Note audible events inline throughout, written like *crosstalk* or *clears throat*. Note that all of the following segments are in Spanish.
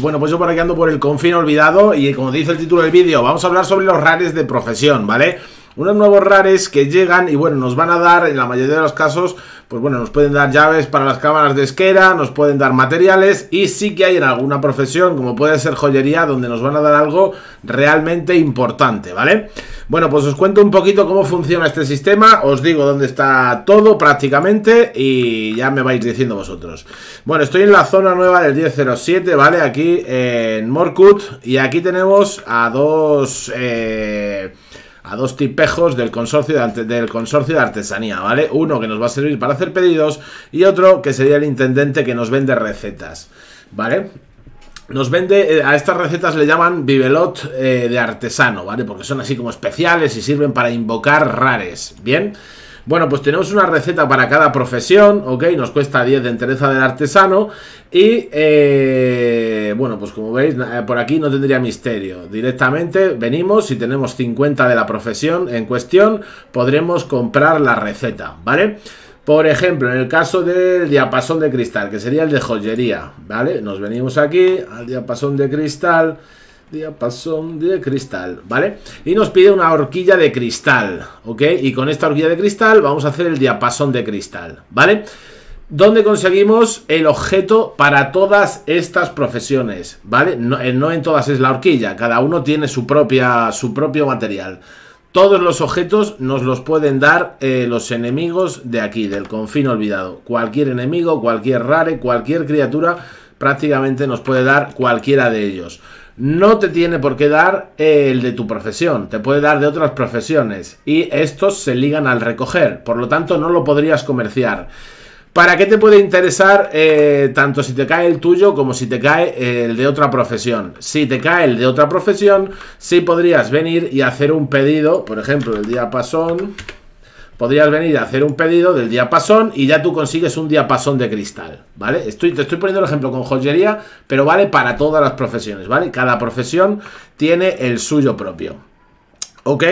Bueno, pues yo por aquí ando por el confín olvidado y como dice el título del vídeo, vamos a hablar sobre los rares de profesión, ¿vale? Unos nuevos rares que llegan y bueno, nos van a dar en la mayoría de los casos, pues bueno, nos pueden dar llaves para las cámaras de esquera, nos pueden dar materiales y sí que hay en alguna profesión, como puede ser joyería, donde nos van a dar algo realmente importante, ¿vale? vale bueno, pues os cuento un poquito cómo funciona este sistema, os digo dónde está todo prácticamente y ya me vais diciendo vosotros. Bueno, estoy en la zona nueva del 1007, ¿vale? Aquí en Morcut y aquí tenemos a dos... Eh, a dos tipejos del consorcio del consorcio de artesanía, ¿vale? Uno que nos va a servir para hacer pedidos y otro que sería el intendente que nos vende recetas, ¿vale? Nos vende, eh, a estas recetas le llaman bibelot eh, de artesano, ¿vale? Porque son así como especiales y sirven para invocar rares, ¿bien? Bueno, pues tenemos una receta para cada profesión, ¿ok? Nos cuesta 10 de entereza del artesano y, eh, bueno, pues como veis, por aquí no tendría misterio. Directamente venimos, si tenemos 50 de la profesión en cuestión, podremos comprar la receta, ¿vale? vale por ejemplo, en el caso del diapasón de cristal, que sería el de joyería, ¿vale? Nos venimos aquí al diapasón de cristal, diapasón de cristal, ¿vale? Y nos pide una horquilla de cristal, ¿ok? Y con esta horquilla de cristal vamos a hacer el diapasón de cristal, ¿vale? Donde conseguimos el objeto para todas estas profesiones, ¿vale? Eh, no, en todas es la horquilla, cada uno tiene su, propia, su propio material. Todos los objetos nos los pueden dar eh, los enemigos de aquí, del confín olvidado. Cualquier enemigo, cualquier rare, cualquier criatura, prácticamente nos puede dar cualquiera de ellos. No te tiene por qué dar eh, el de tu profesión, te puede dar de otras profesiones. Y estos se ligan al recoger, por lo tanto no lo podrías comerciar. ¿Para qué te puede interesar eh, tanto si te cae el tuyo como si te cae el de otra profesión? Si te cae el de otra profesión, sí podrías venir y hacer un pedido, por ejemplo, el diapasón. Podrías venir a hacer un pedido del diapasón y ya tú consigues un diapasón de cristal, ¿vale? Estoy, te estoy poniendo el ejemplo con joyería, pero vale para todas las profesiones, ¿vale? Cada profesión tiene el suyo propio, ¿ok?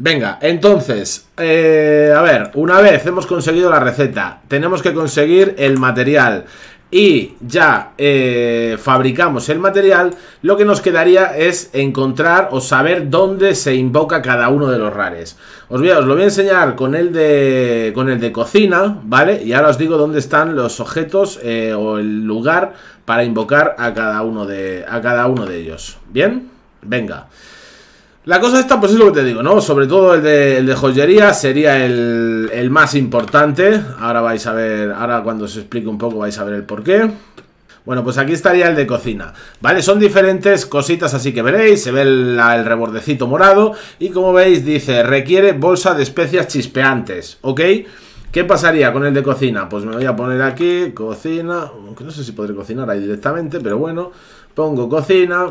Venga, entonces, eh, a ver, una vez hemos conseguido la receta, tenemos que conseguir el material y ya eh, fabricamos el material, lo que nos quedaría es encontrar o saber dónde se invoca cada uno de los rares. Os, voy, lo voy a enseñar con el, de, con el de cocina, ¿vale? Y ahora os digo dónde están los objetos eh, o el lugar para invocar a cada uno de, a cada uno de ellos. ¿Bien? Venga. La cosa esta, pues es lo que te digo, ¿no? Sobre todo el de, joyería sería el, más importante. Ahora vais a ver, ahora cuando os explique un poco vais a ver el porqué. Bueno, pues aquí estaría el de cocina, ¿vale? Son diferentes cositas así que veréis, se ve el, el, rebordecito morado y como veis dice, requiere bolsa de especias chispeantes, ¿ok? ¿Qué pasaría con el de cocina? Pues me voy a poner aquí, cocina, aunque no sé si podré cocinar ahí directamente, pero bueno, pongo cocina...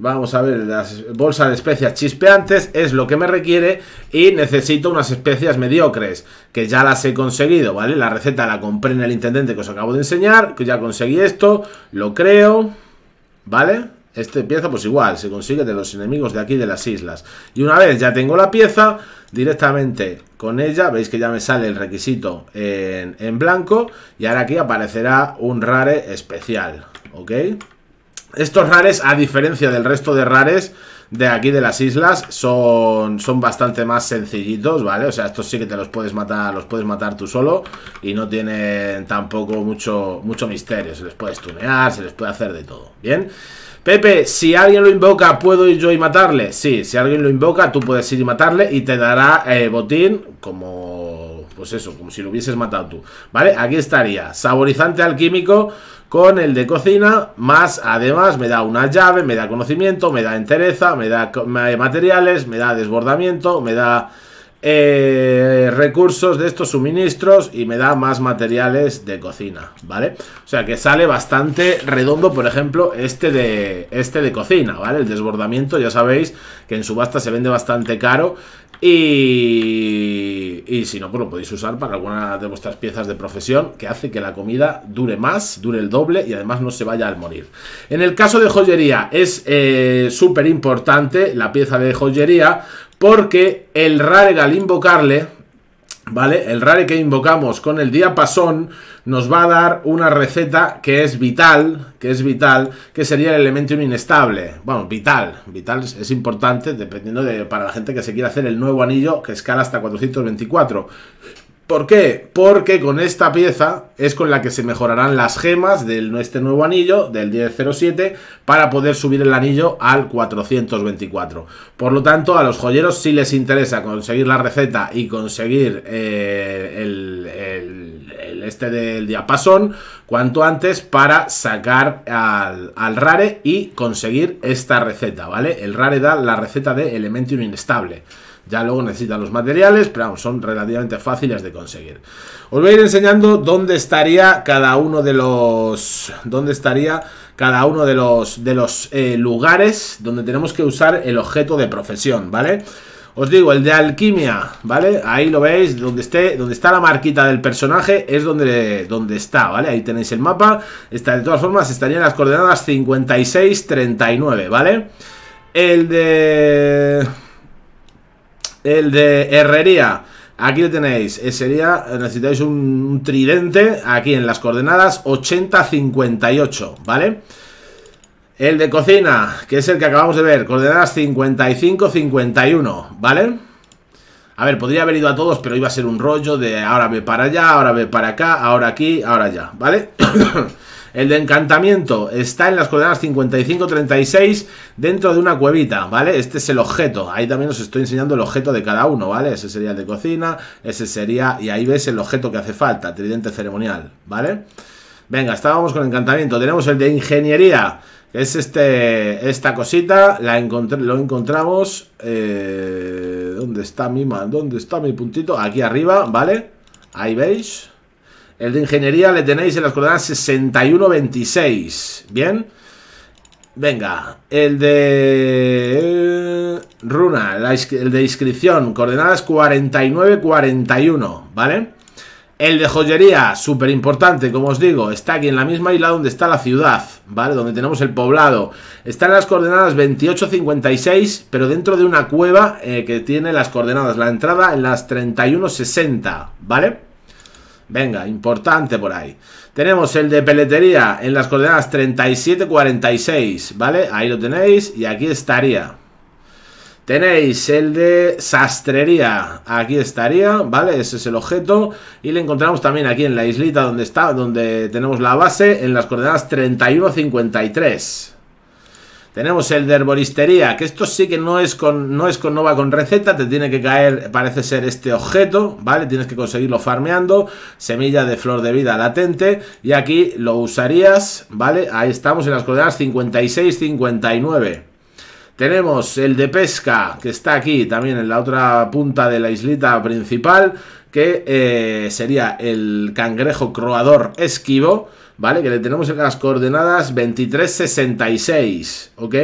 Vamos a ver, las bolsas de especias chispeantes es lo que me requiere y necesito unas especias mediocres, que ya las he conseguido, ¿vale? La receta la compré en el intendente que os acabo de enseñar, que ya conseguí esto, lo creo, ¿vale? este pieza pues igual, se consigue de los enemigos de aquí de las islas. Y una vez ya tengo la pieza, directamente con ella, veis que ya me sale el requisito en, en blanco y ahora aquí aparecerá un rare especial, ¿ok? Estos rares, a diferencia del resto de rares de aquí de las islas, son, son bastante más sencillitos, ¿vale? O sea, estos sí que te los puedes matar, los puedes matar tú solo y no tienen tampoco mucho, mucho misterio. Se les puede tunear, se les puede hacer de todo, ¿bien? Pepe, si alguien lo invoca, ¿puedo ir yo y matarle? Sí, si alguien lo invoca, tú puedes ir y matarle y te dará eh, botín como... Pues eso, como si lo hubieses matado tú, ¿vale? Aquí estaría, saborizante alquímico con el de cocina, más además me da una llave, me da conocimiento, me da entereza, me da materiales, me da desbordamiento, me da eh, recursos de estos suministros y me da más materiales de cocina, ¿vale? O sea que sale bastante redondo, por ejemplo, este de, este de cocina, ¿vale? El desbordamiento, ya sabéis que en subasta se vende bastante caro y, y si no, pues lo podéis usar para alguna de vuestras piezas de profesión que hace que la comida dure más, dure el doble y además no se vaya al morir. En el caso de joyería es eh, súper importante la pieza de joyería porque el rare al invocarle, ¿vale? El rare que invocamos con el diapasón nos va a dar una receta que es vital, que es vital, que sería el elemento inestable. Bueno, vital, vital es, es importante dependiendo de para la gente que se quiera hacer el nuevo anillo que escala hasta 424. ¿Por qué? Porque con esta pieza es con la que se mejorarán las gemas de este nuevo anillo, del 1007, para poder subir el anillo al 424. Por lo tanto, a los joyeros sí les interesa conseguir la receta y conseguir eh, el, este del diapasón cuanto antes para sacar al, rare y conseguir esta receta, ¿vale? El rare da la receta de elemento inestable. Ya luego necesitan los materiales, pero son relativamente fáciles de conseguir. Os voy a ir enseñando dónde estaría cada uno de los. dónde estaría cada uno de los, de los eh, lugares donde tenemos que usar el objeto de profesión, ¿vale? Os digo, el de alquimia, ¿vale? Ahí lo veis, donde esté, donde está la marquita del personaje es donde, donde está, ¿vale? Ahí tenéis el mapa. Está, de todas formas, estarían las coordenadas 56-39, ¿vale? El de... El de herrería. Aquí lo tenéis, eh, sería, necesitáis un tridente aquí en las coordenadas 80-58, ¿vale? El de cocina, que es el que acabamos de ver, coordenadas 55-51, ¿vale? A ver, podría haber ido a todos, pero iba a ser un rollo de ahora ve para allá, ahora ve para acá, ahora aquí, ahora allá, ¿vale? *clears throat* El de encantamiento está en las coordenadas 55-36 dentro de una cuevita, ¿vale? Este es el objeto. Ahí también os estoy enseñando el objeto de cada uno, ¿vale? Ese sería el de cocina, ese sería... Y ahí ves el objeto que hace falta, tridente ceremonial, ¿vale? Venga, estábamos con encantamiento. Tenemos el de ingeniería, que es este, esta cosita. La lo encontramos... Eh, ¿Dónde está mi ¿Dónde está mi puntito? Aquí arriba, ¿vale? Ahí veis. El de ingeniería le tenéis en las coordenadas 61-26. Bien. Venga, el de... Eh, runa, el de inscripción, coordenadas 49-41, ¿vale? El de joyería, súper importante, como os digo, está aquí en la misma isla donde está la ciudad, ¿vale? Donde tenemos el poblado. Está en las coordenadas 28-56, pero dentro de una cueva eh, que tiene las coordenadas, la entrada en las 31-60, ¿vale? Venga, importante por ahí. Tenemos el de peletería en las coordenadas 37-46, ¿vale? Ahí lo tenéis y aquí estaría. Tenéis el de sastrería, aquí estaría, ¿vale? Ese es el objeto. Y le encontramos también aquí en la islita donde está, donde tenemos la base, en las coordenadas 31-53. Tenemos el de herboristería, que esto sí que no es con no es con no va con receta, te tiene que caer, parece ser este objeto, ¿vale? Tienes que conseguirlo farmeando, semilla de flor de vida latente y aquí lo usarías, ¿vale? Ahí estamos en las coordenadas 56 59. Tenemos el de pesca, que está aquí también en la otra punta de la islita principal que eh, sería el cangrejo croador esquivo, ¿vale? Que le tenemos en las coordenadas 23.66, ¿ok?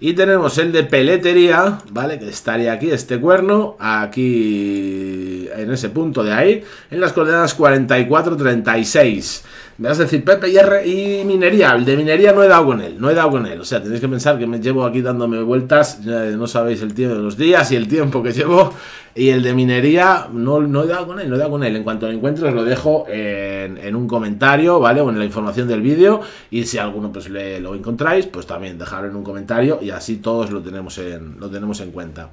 Y tenemos el de peletería, ¿vale? Que estaría aquí, este cuerno, aquí, en ese punto de ahí, en las coordenadas 44.36. Me vas a decir, Pepe y, R y minería. El de minería no he dado con él, no he dado con él. O sea, tenéis que pensar que me llevo aquí dándome vueltas, eh, no sabéis el tiempo de los días y el tiempo que llevo. Y el de minería no, no he dado con él, no he dado con él. En cuanto lo encuentre os lo dejo en, un comentario, ¿vale? O en la información del vídeo. Y si alguno pues lo encontráis, pues también dejadlo en un comentario y así todos lo tenemos en, lo tenemos en cuenta.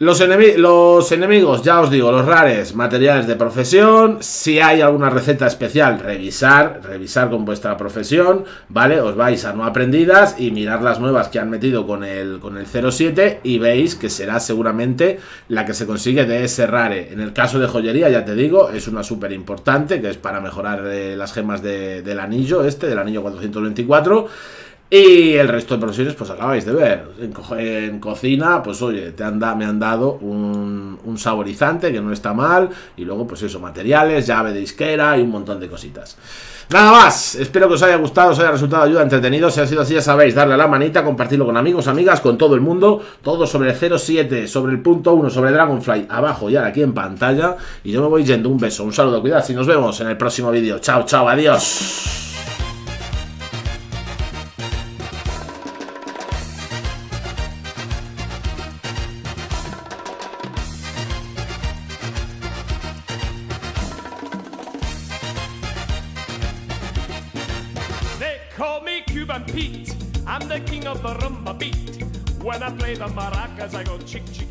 Los, enemigos, ya os digo, los rares, materiales de profesión, si hay alguna receta especial, revisar, revisar con vuestra profesión, ¿vale? Os vais a no aprendidas y mirar las nuevas que han metido con el, con el 07 y veis que será seguramente la que se consigue de ese rare. En el caso de joyería, ya te digo, es una súper importante, que es para mejorar eh, las gemas del anillo este, del anillo 424. Y el resto de profesiones, pues acabáis de ver. En, cocina, pues oye, te me han dado un, saborizante que no está mal. Y luego, pues eso, materiales, llave de isquera y un montón de cositas. Nada más, espero que os haya gustado, os haya resultado ayuda, entretenido. Si ha sido así, ya sabéis, darle a la manita, compartirlo con amigos, amigas, con todo el mundo. Todo sobre el 07, sobre el punto 1, sobre Dragonfly, abajo y ahora aquí en pantalla. Y yo me voy yendo. Un beso, un saludo, cuidado y nos vemos en el próximo vídeo. Chao, chao, adiós. Pete. I'm the king of the rumba beat. When I play the maracas, I go chick chick.